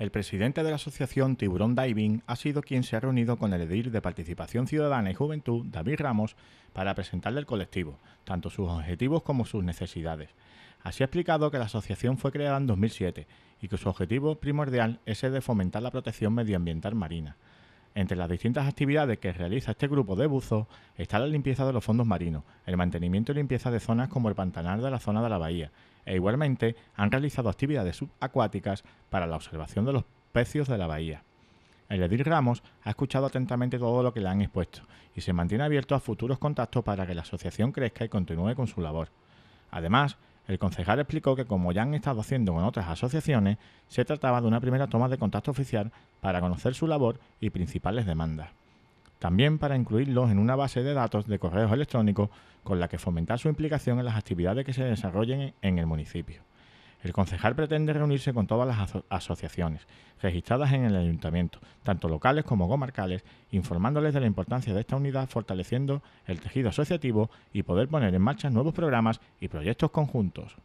El presidente de la asociación Tiburón Diving ha sido quien se ha reunido con el edil de Participación Ciudadana y Juventud, David Ramos, para presentarle al colectivo, tanto sus objetivos como sus necesidades. Así ha explicado que la asociación fue creada en 2007 y que su objetivo primordial es el de fomentar la protección medioambiental marina. Entre las distintas actividades que realiza este grupo de buzos está la limpieza de los fondos marinos, el mantenimiento y limpieza de zonas como el pantanal de la zona de la bahía, e igualmente han realizado actividades subacuáticas para la observación de los pecios de la bahía. El Edil Ramos ha escuchado atentamente todo lo que le han expuesto y se mantiene abierto a futuros contactos para que la asociación crezca y continúe con su labor. Además, el concejal explicó que como ya han estado haciendo con otras asociaciones, se trataba de una primera toma de contacto oficial para conocer su labor y principales demandas también para incluirlos en una base de datos de correos electrónicos con la que fomentar su implicación en las actividades que se desarrollen en el municipio. El concejal pretende reunirse con todas las asociaciones registradas en el ayuntamiento, tanto locales como comarcales, informándoles de la importancia de esta unidad, fortaleciendo el tejido asociativo y poder poner en marcha nuevos programas y proyectos conjuntos.